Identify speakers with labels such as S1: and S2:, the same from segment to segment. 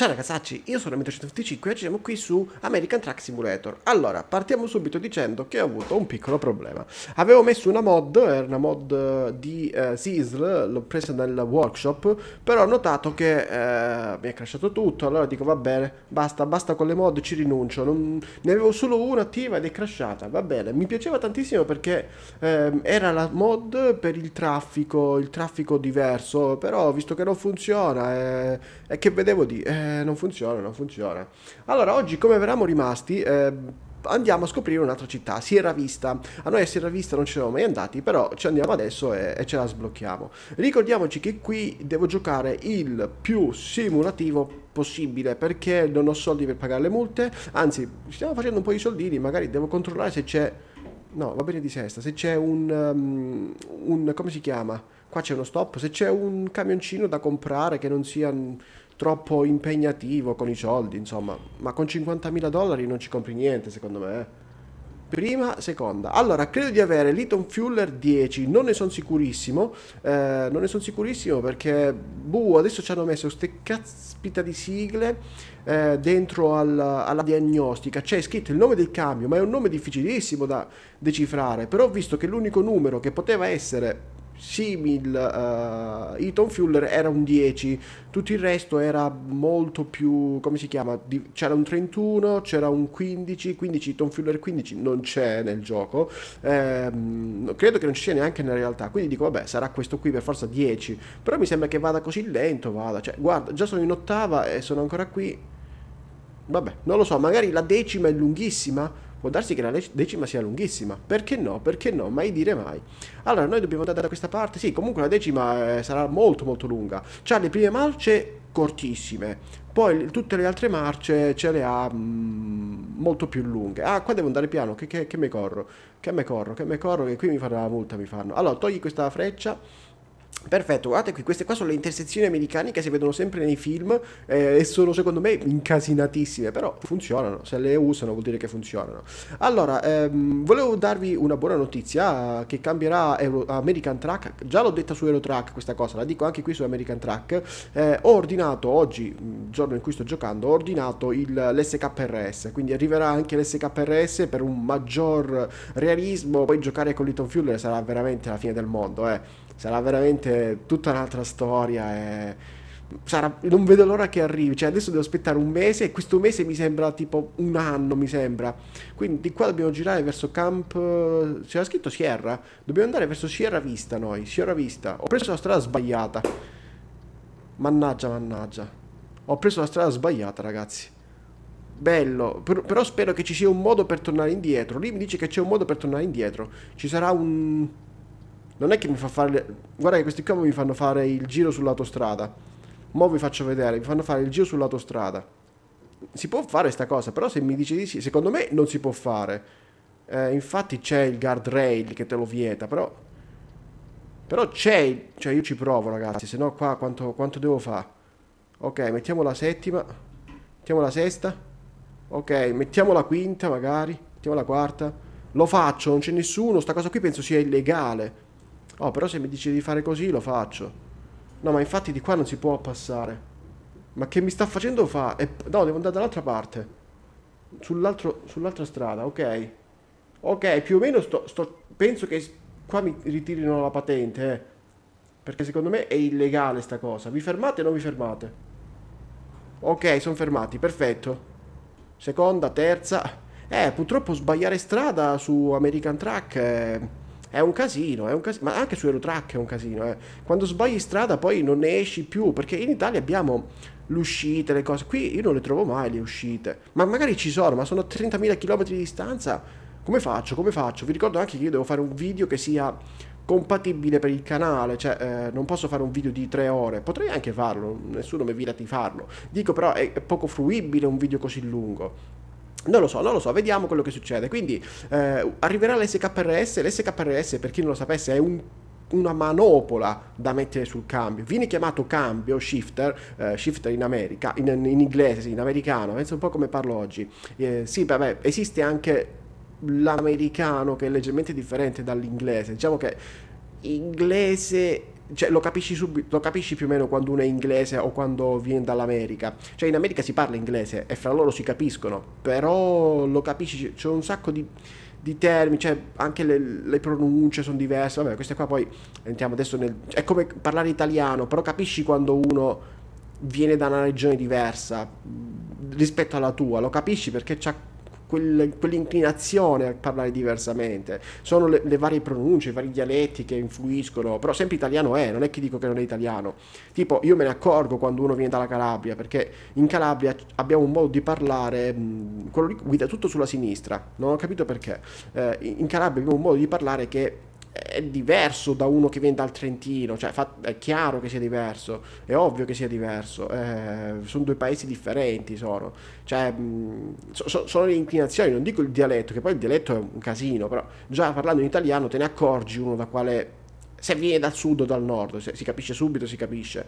S1: Ciao ragazzacci, io sono Mito125 e oggi siamo qui su American Track Simulator. Allora, partiamo subito dicendo che ho avuto un piccolo problema. Avevo messo una mod, era una mod eh, di uh, Sizzle, l'ho presa nel workshop, però ho notato che uh, mi è crashato tutto, allora dico va bene, basta, basta con le mod, ci rinuncio. Non... Ne avevo solo una attiva ed è crashata, va bene. Mi piaceva tantissimo perché uh, era la mod per il traffico, il traffico diverso, però visto che non funziona e eh, che vedevo di... Eh, eh, non funziona, non funziona. Allora, oggi come eravamo rimasti... Eh, andiamo a scoprire un'altra città, Sierra Vista. A noi a Sierra Vista non ci siamo mai andati, però ci andiamo adesso e, e, ce la sblocchiamo. Ricordiamoci che qui devo giocare il più simulativo possibile perché non ho soldi per pagare le multe, anzi stiamo facendo un po' di soldini, magari devo controllare se c'è... No, va bene di sesta, se c'è un, um, un... come si chiama? Qua c'è uno stop, se c'è un camioncino da comprare che non sia troppo impegnativo con i soldi, insomma. Ma con 50.000 dollari non ci compri niente, secondo me. Eh. Prima, seconda. Allora, credo di avere Liton Fuller 10, non ne sono sicurissimo. Eh, non ne sono sicurissimo perché, buh, adesso ci hanno messo queste cazzpita di sigle eh, dentro al, alla diagnostica. C'è scritto il nome del cambio, ma è un nome difficilissimo da decifrare. Però ho visto che l'unico numero che poteva essere simil uh, eh, Eton Fuller era un 10, tutto il resto era molto più, come si chiama, di, c'era un 31, c'era un 15, 15 Eton Fuller 15 non c'è nel gioco, ehm, credo che non ci sia neanche nella realtà, quindi dico vabbè sarà questo qui per forza 10, però mi sembra che vada così lento, vada, cioè guarda già sono in ottava e sono ancora qui, vabbè non lo so, magari la decima è lunghissima, Può darsi che la decima sia lunghissima. Perché no? Perché no? Mai dire mai. Allora, noi dobbiamo andare da questa parte. Sì, comunque la decima eh, sarà molto molto lunga. C'ha le prime marce cortissime. Poi tutte le altre marce ce le ha mh, mm, molto più lunghe. Ah, qua devo andare piano, che, che, che me corro? Che mi corro? Che mi corro? Che qui mi farà la multa, mi fanno. Allora, togli questa freccia Perfetto, guardate qui, queste qua sono le intersezioni americane che si vedono sempre nei film eh, e sono secondo me incasinatissime, però funzionano, se le usano vuol dire che funzionano. Allora, ehm, volevo darvi una buona notizia che cambierà Euro American Track, già l'ho detta su Eurotrack questa cosa, la dico anche qui su American Track, eh, ho ordinato oggi, mm, giorno in cui sto giocando, ho ordinato il, l'SKRS, quindi arriverà anche l'SKRS per un maggior realismo, poi giocare con Litton Fuller sarà veramente la fine del mondo, eh sarà veramente tutta un'altra storia. E... Sarà... non vedo l'ora che arrivi. Cioè, adesso devo aspettare un mese e questo mese mi sembra tipo un anno, mi sembra. Quindi di qua dobbiamo girare verso Camp. C'era scritto Sierra. Dobbiamo andare verso Sierra Vista noi. Sierra Vista. Ho preso la strada sbagliata. Mannaggia, mannaggia. Ho preso la strada sbagliata, ragazzi. Bello, però spero che ci sia un modo per tornare indietro. Lì mi dice che c'è un modo per tornare indietro. Ci sarà un non è che mi fa fare le... guarda che questi qua mi fanno fare il giro sull'autostrada mo vi faccio vedere mi fanno fare il giro sull'autostrada si può fare sta cosa però se mi dice di sì secondo me non si può fare eh, infatti c'è il guardrail che te lo vieta però però c'è cioè io ci provo ragazzi se no qua quanto, quanto devo fare ok mettiamo la settima mettiamo la sesta ok mettiamo la quinta magari mettiamo la quarta lo faccio non c'è nessuno sta cosa qui penso sia illegale Oh, però se mi dici di fare così, lo faccio. No, ma infatti di qua non si può passare. Ma che mi sta facendo fa? E... No, devo andare dall'altra parte. Sull'altra strada, ok. Ok, più o meno sto, sto... Penso che qua mi ritirino la patente, eh. Perché secondo me è illegale sta cosa. Vi fermate o non vi fermate? Ok, sono fermati, perfetto. Seconda, terza... Eh, purtroppo sbagliare strada su American Track... Eh è un casino, è un cas- ma anche su Eurotrack è un casino. Eh. Quando sbagli strada poi non ne esci più, perché in Italia abbiamo le uscite, le cose, qui io non le trovo mai le uscite, ma magari ci sono, ma sono a 30.000 km di distanza, come faccio, come faccio? Vi ricordo anche che io devo fare un video che sia compatibile per il canale, cioè eh, non posso fare un video di tre ore, potrei anche farlo, nessuno mi vieta di farlo, dico però è poco fruibile un video così lungo non lo so, non lo so, vediamo quello che succede. Quindi eh, arriverà l'SKRS, l'SKRS per chi non lo sapesse è un una manopola da mettere sul cambio. Viene chiamato cambio, shifter, eh, shifter in America, in, in inglese, in americano, penso un po' come parlo oggi. Eh, sì, vabbè, esiste anche l'americano che è leggermente differente dall'inglese. Diciamo che inglese cioè, lo, capisci subito, lo capisci più o meno quando uno è inglese o quando viene dall'America. Cioè, in America si parla inglese e fra loro si capiscono, però lo capisci, c'è un sacco di, di termini, cioè, anche le, le, pronunce sono diverse. Vabbè, queste qua poi entriamo adesso nel. È come parlare italiano, però capisci quando uno viene da una regione diversa mm, rispetto alla tua, lo capisci perché c'ha quel, quell'inclinazione a parlare diversamente. Sono le, le, varie pronunce, i vari dialetti che influiscono, però sempre italiano è, non è che dico che non è italiano. Tipo, io me ne accorgo quando uno viene dalla Calabria, perché in Calabria abbiamo un modo di parlare, mh, quello lì guida tutto sulla sinistra, non ho capito perché. Eh, in Calabria abbiamo un modo di parlare che è diverso da uno che viene dal Trentino, cioè è chiaro che sia diverso, è ovvio che sia diverso, eh, sono due paesi differenti, sono, cioè, so, so, sono le inclinazioni, non dico il dialetto, che poi il dialetto è un casino, però già parlando in italiano te ne accorgi uno da quale se viene dal sud o dal nord, si capisce subito, si capisce.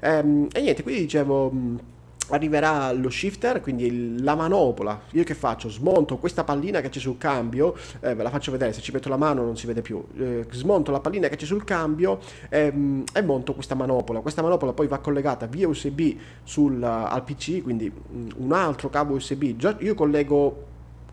S1: Eh, e niente, quindi dicevo arriverà lo shifter, quindi la manopola. Io che faccio? Smonto questa pallina che c'è sul cambio, eh, ve la faccio vedere, se ci metto la mano non si vede più. Eh, smonto la pallina che c'è sul cambio ehm, e monto questa manopola. Questa manopola poi va collegata via USB sul, al PC, quindi mm, un altro cavo USB. Già io collego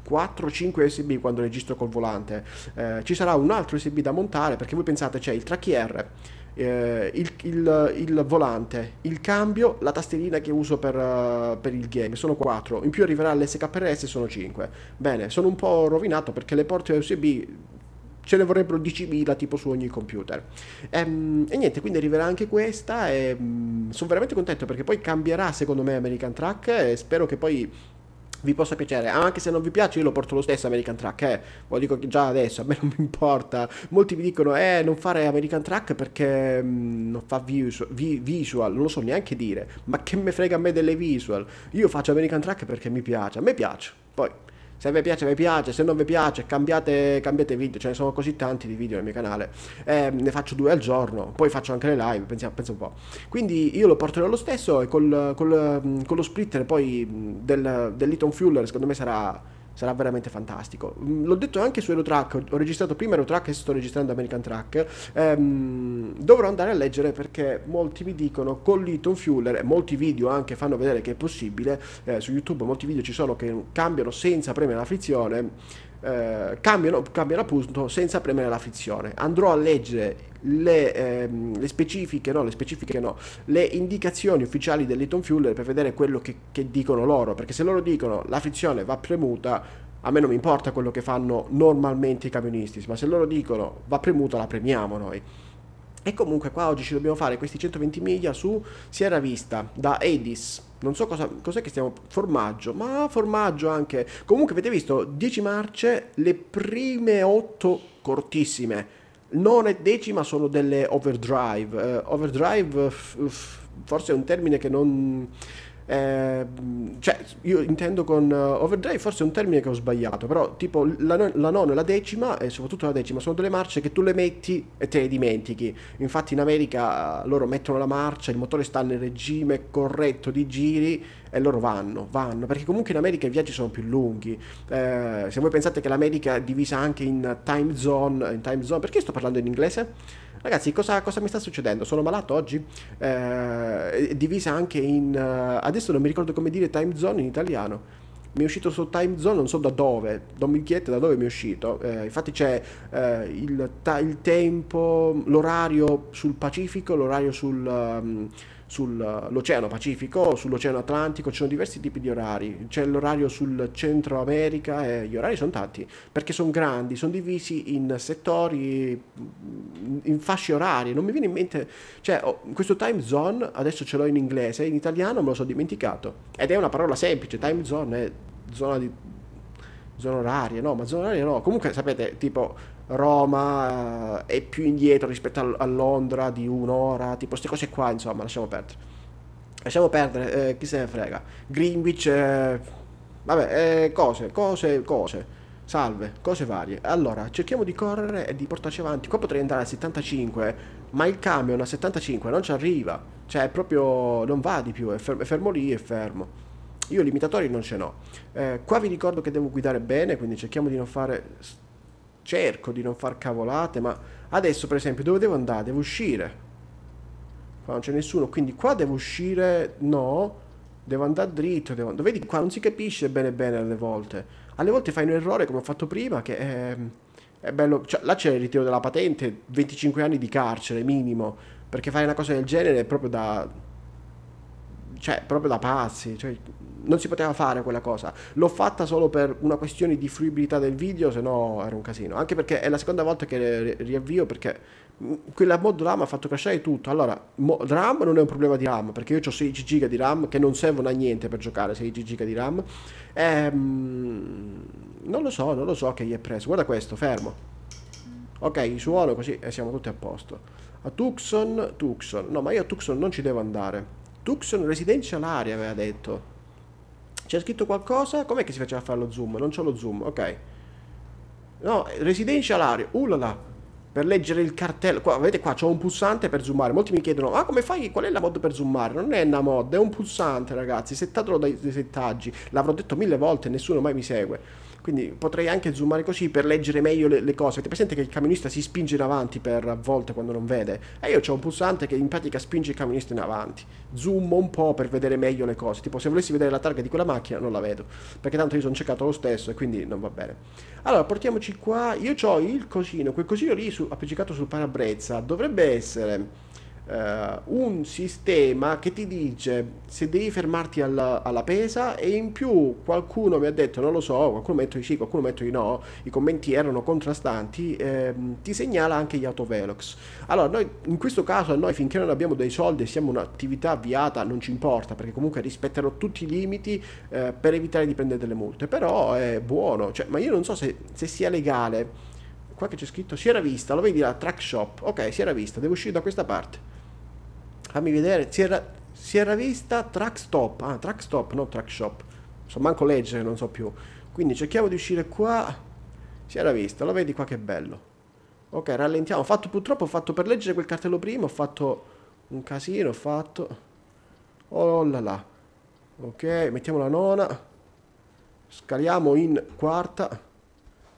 S1: 4-5 USB quando registro col volante. Eh, ci sarà un altro USB da montare perché voi pensate c'è il trackier, eh, il, il, il, volante, il cambio, la tastierina che uso per, uh, per, il game, sono 4. In più arriverà l'SKRS, sono 5. Bene, sono un po' rovinato perché le porte USB ce ne vorrebbero 10.000 tipo su ogni computer. Ehm, e niente, quindi arriverà anche questa e ehm, sono veramente contento perché poi cambierà secondo me American Track e spero che poi vi possa piacere. Anche se non vi piace, io lo porto lo stesso American Track. Eh, lo dico già adesso, a me non mi importa. Molti mi dicono, eh, non fare American Track perché mh, mhmm, non fa visual, vi, visual, non lo so neanche dire. Ma che me frega a me delle visual? Io faccio American Track perché mi piace, a me piace. Poi se vi piace, vi piace, se non vi piace, cambiate, cambiate video. Ce ne sono così tanti di video nel mio canale. Eh, ne faccio due al giorno, poi faccio anche le live, pensiamo, pensa un po'. Quindi io lo porterò lo stesso e col, col, con lo splitter poi del, dell'Eaton Fuller, secondo me sarà sarà veramente fantastico. Mm, l'ho detto anche su Aerotrack, ho registrato prima Aerotrack e sto registrando American Track. Ehm, dovrò andare a leggere perché molti mi dicono con Litton Fueler, molti video anche fanno vedere che è possibile, eh, su YouTube molti video ci sono che cambiano senza premere la frizione eh, cambiano, cambiano, appunto senza premere la frizione. Andrò a leggere le, ehm, le, specifiche, no, le specifiche, no, le indicazioni ufficiali dell'Eton Fuel per vedere quello che, che dicono loro, perché se loro dicono la frizione va premuta, a me non mi importa quello che fanno normalmente i camionisti, ma se loro dicono va premuta la premiamo noi. E comunque qua oggi ci dobbiamo fare questi 120 miglia su Sierra Vista, da Edis. Non so cosa, cos'è che stiamo... Formaggio, ma formaggio anche. Comunque avete visto, 10 marce, le prime 8 cortissime. Non è decima sono delle overdrive. Uh, overdrive uh, forse è un termine che non eh, cioè, io intendo con uh, overdrive forse è un termine che ho sbagliato, però tipo la, non- la nona, la decima e soprattutto la decima sono delle marce che tu le metti e te le dimentichi. Infatti in America eh, loro mettono la marcia, il motore sta nel regime corretto di giri e loro vanno, vanno, perché comunque in America i viaggi sono più lunghi. Eh, se voi pensate che l'America è divisa anche in time zone, in time zone, perché sto parlando in inglese? ragazzi cosa, cosa mi sta succedendo? Sono malato oggi? Eh, divisa anche in... Uh, adesso non mi ricordo come dire time zone in italiano mi è uscito su Time Zone, non so da dove, non mi chiedete da dove mi è uscito. Eh, infatti c'è eh, il, ta- il, tempo, l'orario sul Pacifico, l'orario sul, um, sull'Oceano Pacifico, sull'Oceano Atlantico, ci sono diversi tipi di orari, c'è l'orario sul Centro America, e gli orari sono tanti, perché sono grandi, sono divisi in settori, mm, in fasce orarie, non mi viene in mente, cioè oh, questo time zone adesso ce l'ho in inglese, in italiano me lo sono dimenticato, ed è una parola semplice, time zone è zona di zona oraria, no, ma zona oraria no. Comunque sapete, tipo Roma è eh, più indietro rispetto a, a Londra di un'ora, tipo queste cose qua, insomma, lasciamo perdere. Lasciamo perdere, eh, chi se ne frega. Greenwich, eh, vabbè, eh, cose, cose, cose. Salve, cose varie. Allora, cerchiamo di correre e di portarci avanti. Qua potrei andare a 75, ma il camion a 75 non ci arriva. Cioè, proprio non va di più, è fermo, è fermo lì e fermo. Io limitatori non ce n'ho. Eh, qua vi ricordo che devo guidare bene, quindi cerchiamo di non fare cerco di non far cavolate, ma adesso per esempio dove devo andare? Devo uscire. Qua non c'è nessuno, quindi qua devo uscire, no, devo andare dritto, devo... vedi qua non si capisce bene bene alle volte. Alle volte fai un errore come ho fatto prima che è, ehm, è bello, cioè, là c'è il ritiro della patente, 25 anni di carcere minimo, perché fare una cosa del genere è proprio da cioè proprio da pazzi, cioè, non si poteva fare quella cosa. L'ho fatta solo per una questione di fruibilità del video, se no era un casino. Anche perché è la seconda volta che riavvio perché mm, quella mod RAM ha fatto crashare tutto. Allora, RAM non è un problema di RAM, perché io ho 16 GB di RAM che non servono a niente per giocare 16 GB di RAM. Ehm, non lo so, non lo so che gli è preso. Guarda questo, fermo. Ok, suono così e siamo tutti a posto. A Tucson, Tucson. No, ma io a Tucson non ci devo andare. Tucson Residential Area aveva detto. C'è scritto qualcosa? Com'è che si faceva fare lo zoom? Non c'ho lo zoom, ok. No, Residential Area, ulala. Uh per leggere il cartello, qua, vedete qua c'ho un pulsante per zoomare, molti mi chiedono ah, come fai, qual è la mod per zoomare? Non è una mod, è un pulsante ragazzi, settatelo dai, dai settaggi, l'avrò detto mille volte e nessuno mai mi segue. Quindi potrei anche zoomare così per leggere meglio le, le cose. Avete presente che il camionista si spinge in avanti per a volte quando non vede? E io ho un pulsante che in pratica spinge il camionista in avanti. Zoom un po' per vedere meglio le cose. Tipo se volessi vedere la targa di quella macchina non la vedo. Perché tanto io sono cercato lo stesso e quindi non va bene. Allora portiamoci qua. Io ho il cosino. Quel cosino lì su, appiccicato sul parabrezza dovrebbe essere Uh, un sistema che ti dice se devi fermarti alla, alla, pesa e in più qualcuno mi ha detto non lo so, qualcuno metto di sì, qualcuno metto di no, i commenti erano contrastanti, ehm, ti segnala anche gli autovelox. Allora noi in questo caso noi finché non abbiamo dei soldi e siamo un'attività avviata non ci importa perché comunque rispetterò tutti i limiti eh, per evitare di prendere delle multe, però è buono, cioè, ma io non so se, se sia legale qua che c'è scritto si era vista, lo vedi la track shop, ok si era vista, devo uscire da questa parte, fammi vedere, si era, si era vista track stop, ah track stop, non track shop, so manco leggere, non so più, quindi cerchiamo di uscire qua, si era vista, lo vedi qua che bello, ok rallentiamo, ho fatto purtroppo, ho fatto per leggere quel cartello prima, ho fatto un casino, ho fatto, oh là là, ok mettiamo la nona, scaliamo in quarta,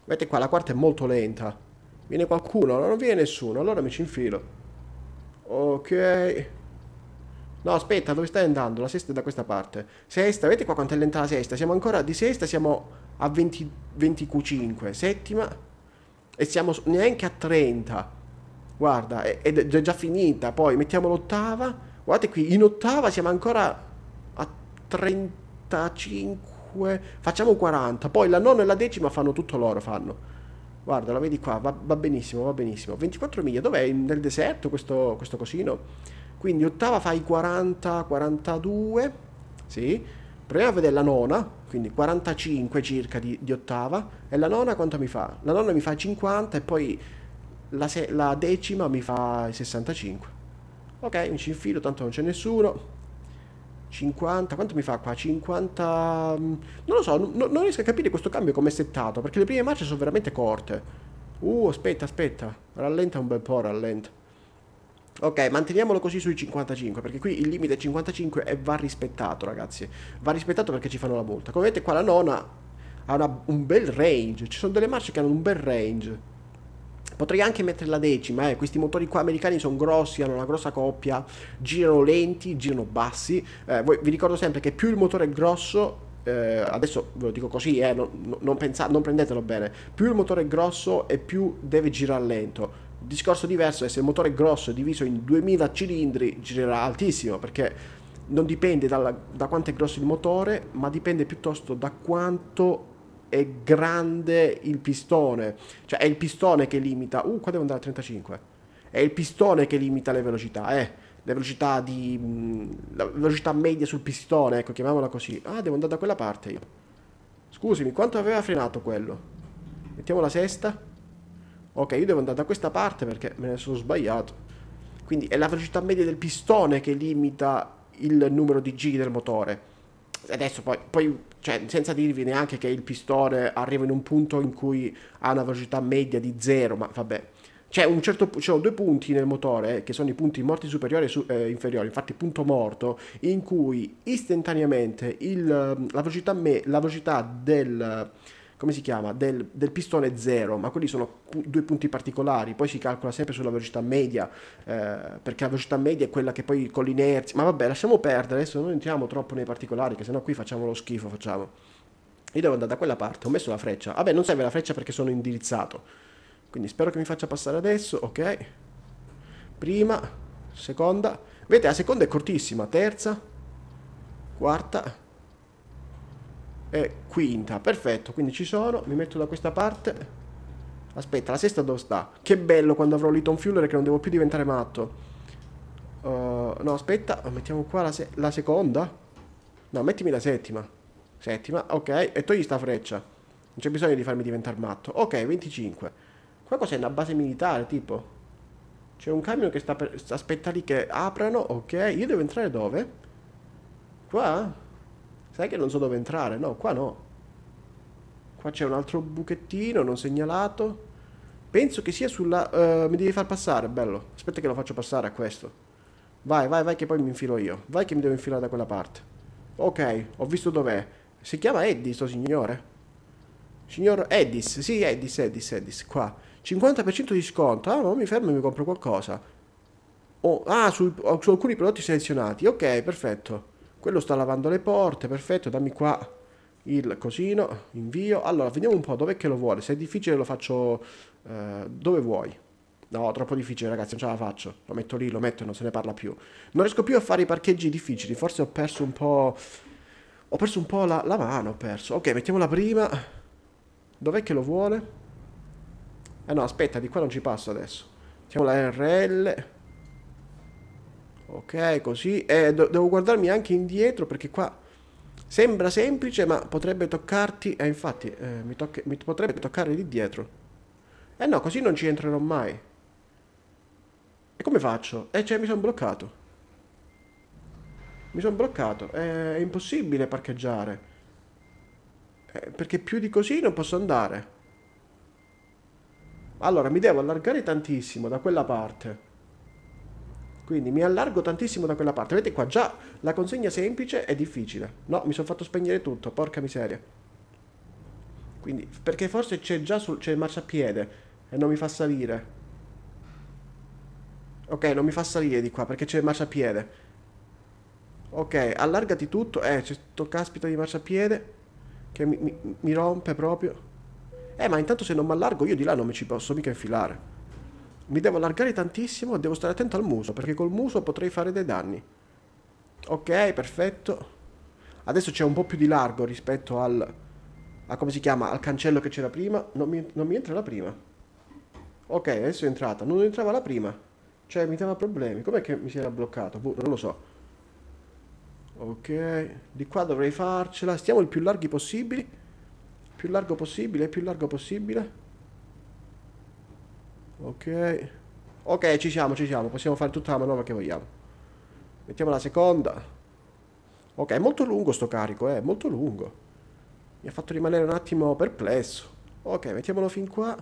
S1: Vedete qua, la quarta è molto lenta. Viene qualcuno? No, non viene nessuno. Allora mi ci infilo. Ok. No, aspetta, dove stai andando? La sesta è da questa parte. Sesta, vedete qua quanto è lenta la sesta? Siamo ancora di sesta, siamo a 20, 25. Settima. E siamo neanche a 30. Guarda, è, è già finita. Poi mettiamo l'ottava. Guardate qui, in ottava siamo ancora a 35. 2, facciamo 40, poi la nona e la decima fanno tutto loro, fanno. Guarda, la vedi qua, va, va benissimo, va benissimo. 24 miglia, dov'è? Nel deserto questo, questo cosino? Quindi ottava fai 40, 42, sì. Proviamo a vedere la nona, quindi 45 circa di, di, ottava, e la nona quanto mi fa? La nona mi fa 50 e poi la, se- la decima mi fa 65. Ok, mi ci infilo, tanto non c'è nessuno. 50, quanto mi fa qua? 50... Mm, non lo so, no, non riesco a capire questo cambio come è settato, perché le prime marce sono veramente corte. Uh, aspetta, aspetta, rallenta un bel po', rallenta. Ok, manteniamolo così sui 55, perché qui il limite è 55 e va rispettato, ragazzi. Va rispettato perché ci fanno la multa. Come vedete qua la nona ha una, un bel range, ci sono delle marce che hanno un bel range. Potrei anche mettere la decima, eh. questi motori qua americani sono grossi, hanno una grossa coppia, girano lenti, girano bassi. Eh, voi, vi ricordo sempre che più il motore è grosso, eh, adesso ve lo dico così, eh, non, non, pensa, non prendetelo bene, più il motore è grosso e più deve girare lento. discorso diverso è se il motore è grosso diviso in 2000 cilindri girerà altissimo perché non dipende dalla, da quanto è grosso il motore, ma dipende piuttosto da quanto è grande il pistone, cioè è il pistone che limita, uh qua devo andare a 35, è il pistone che limita le velocità, eh, le velocità di, mm, la velocità media sul pistone, ecco chiamiamola così, ah devo andare da quella parte io, scusami quanto aveva frenato quello? Mettiamo la sesta, ok io devo andare da questa parte perché me ne sono sbagliato, quindi è la velocità media del pistone che limita il numero di giri del motore adesso poi, poi cioè, senza dirvi neanche che il pistone arriva in un punto in cui ha una velocità media di zero, ma vabbè. C'è un certo, c'erano due punti nel motore eh, che sono i punti morti superiori e su, eh, inferiori, infatti punto morto, in cui istantaneamente il, la, velocità me, la velocità del come si chiama, del, del pistone 0, ma quelli sono pu- due punti particolari, poi si calcola sempre sulla velocità media, eh, perché la velocità media è quella che poi con l'inerzia, ma vabbè lasciamo perdere, adesso non entriamo troppo nei particolari, che sennò qui facciamo lo schifo, facciamo. Io devo andare da quella parte, ho messo la freccia, vabbè non serve la freccia perché sono indirizzato, quindi spero che mi faccia passare adesso, ok, prima, seconda, vedete la seconda è cortissima, terza, quarta, e quinta, perfetto, quindi ci sono, mi metto da questa parte. Aspetta, la sesta dove sta? Che bello quando avrò l'Iton Fuller che non devo più diventare matto. Uh, no, aspetta, mettiamo qua la, se la seconda. No, mettimi la settima. Settima, ok, e togli sta freccia. Non c'è bisogno di farmi diventare matto. Ok, 25. Qua cos'è? Una base militare, tipo? C'è un camion che sta per... aspetta lì che aprano, ok. Io devo entrare dove? Qua? sai che non so dove entrare, no, qua no. Qua c'è un altro buchettino non segnalato. Penso che sia sulla... Uh, mi devi far passare, bello. Aspetta che lo faccio passare a questo. Vai, vai, vai che poi mi infilo io. Vai che mi devo infilare da quella parte. Ok, ho visto dov'è. Si chiama Eddie, sto signore. Signor Edis, sì, Edis, Edis, Edis, qua. 50% di sconto. Ah, ma mi fermo e mi compro qualcosa. Oh, ah, su, su alcuni prodotti selezionati. Ok, perfetto. Quello sta lavando le porte, perfetto, dammi qua il cosino, invio. Allora, vediamo un po' dov'è che lo vuole. Se è difficile lo faccio eh, dove vuoi. No, troppo difficile ragazzi, non ce la faccio. Lo metto lì, lo metto e non se ne parla più. Non riesco più a fare i parcheggi difficili, forse ho perso un po'... Ho perso un po' la, la mano, ho perso. Ok, mettiamo la prima. Dov'è che lo vuole? Eh no, aspetta, di qua non ci passo adesso. Mettiamo la RL ok così e eh, do devo guardarmi anche indietro perché qua sembra semplice ma potrebbe toccarti eh infatti eh, mi, tocca mi potrebbe toccare lì dietro eh no così non ci entrerò mai e come faccio? eh cioè mi sono bloccato mi sono bloccato eh, è impossibile parcheggiare eh, perché più di così non posso andare allora mi devo allargare tantissimo da quella parte quindi mi allargo tantissimo da quella parte. Vedete qua già la consegna semplice è difficile. No, mi sono fatto spegnere tutto, porca miseria. Quindi, perché forse c'è già sul, c'è il marciapiede e non mi fa salire. Ok, non mi fa salire di qua perché c'è il marciapiede. Ok, allargati tutto. Eh, c'è sto caspita di marciapiede che mi, mi, mi rompe proprio. Eh, ma intanto se non mi allargo io di là non mi ci posso mica infilare. Mi devo allargare tantissimo e devo stare attento al muso, perché col muso potrei fare dei danni. Ok, perfetto. Adesso c'è un po' più di largo rispetto al... A come si chiama? Al cancello che c'era prima. Non mi, non mi entra la prima. Ok, adesso è entrata. Non entrava la prima. Cioè, mi dava problemi. Com'è che mi si era bloccato? Boh, non lo so. Ok, di qua dovrei farcela. Stiamo il più larghi possibili. Più largo possibile, più largo possibile. Ok. Ok, ci siamo, ci siamo. Possiamo fare tutta la manovra che vogliamo. Mettiamo la seconda. Ok, è molto lungo sto carico, eh. Molto lungo. Mi ha fatto rimanere un attimo perplesso. Ok, mettiamolo fin qua.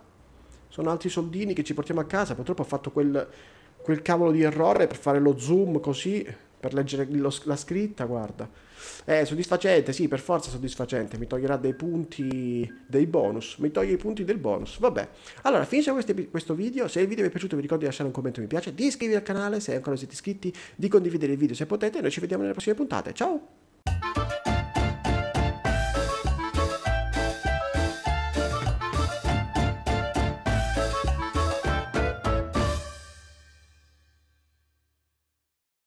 S1: Sono altri soldini che ci portiamo a casa. Purtroppo ho fatto quel, quel cavolo di errore per fare lo zoom così per leggere lo, la scritta, guarda. È eh, soddisfacente, sì, per forza soddisfacente. Mi toglierà dei punti dei bonus. Mi toglie i punti del bonus. Vabbè. Allora, finisce questo video. Se il video vi è piaciuto, vi ricordo di lasciare un commento mi piace, di iscrivervi al canale se ancora non siete iscritti, di condividere il video se potete. Noi ci vediamo nelle prossime puntate. Ciao!